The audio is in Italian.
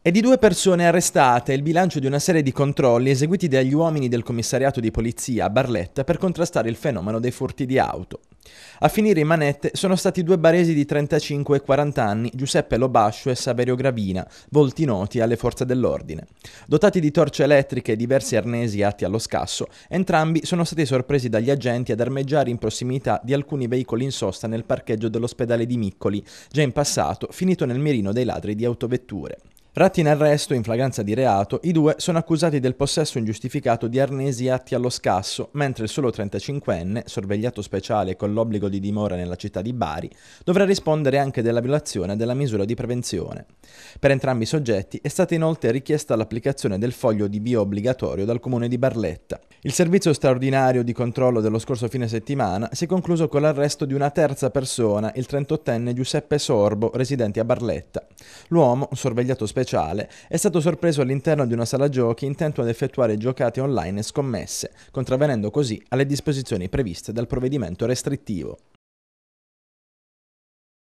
È di due persone arrestate il bilancio di una serie di controlli eseguiti dagli uomini del commissariato di polizia a Barletta per contrastare il fenomeno dei furti di auto. A finire in manette sono stati due baresi di 35 e 40 anni, Giuseppe Lobascio e Saverio Gravina, volti noti alle forze dell'ordine. Dotati di torce elettriche e diversi arnesi atti allo scasso, entrambi sono stati sorpresi dagli agenti ad armeggiare in prossimità di alcuni veicoli in sosta nel parcheggio dell'ospedale di Miccoli, già in passato finito nel mirino dei ladri di autovetture. Ratti in arresto in flagranza di reato, i due sono accusati del possesso ingiustificato di arnesi atti allo scasso, mentre il solo 35enne, sorvegliato speciale con l'obbligo di dimora nella città di Bari, dovrà rispondere anche della violazione della misura di prevenzione. Per entrambi i soggetti è stata inoltre richiesta l'applicazione del foglio di bio obbligatorio dal comune di Barletta. Il servizio straordinario di controllo dello scorso fine settimana si è concluso con l'arresto di una terza persona, il 38enne Giuseppe Sorbo, residente a Barletta. L'uomo, sorvegliato speciale, speciale, è stato sorpreso all'interno di una sala giochi intento ad effettuare giocate online e scommesse, contravvenendo così alle disposizioni previste dal provvedimento restrittivo.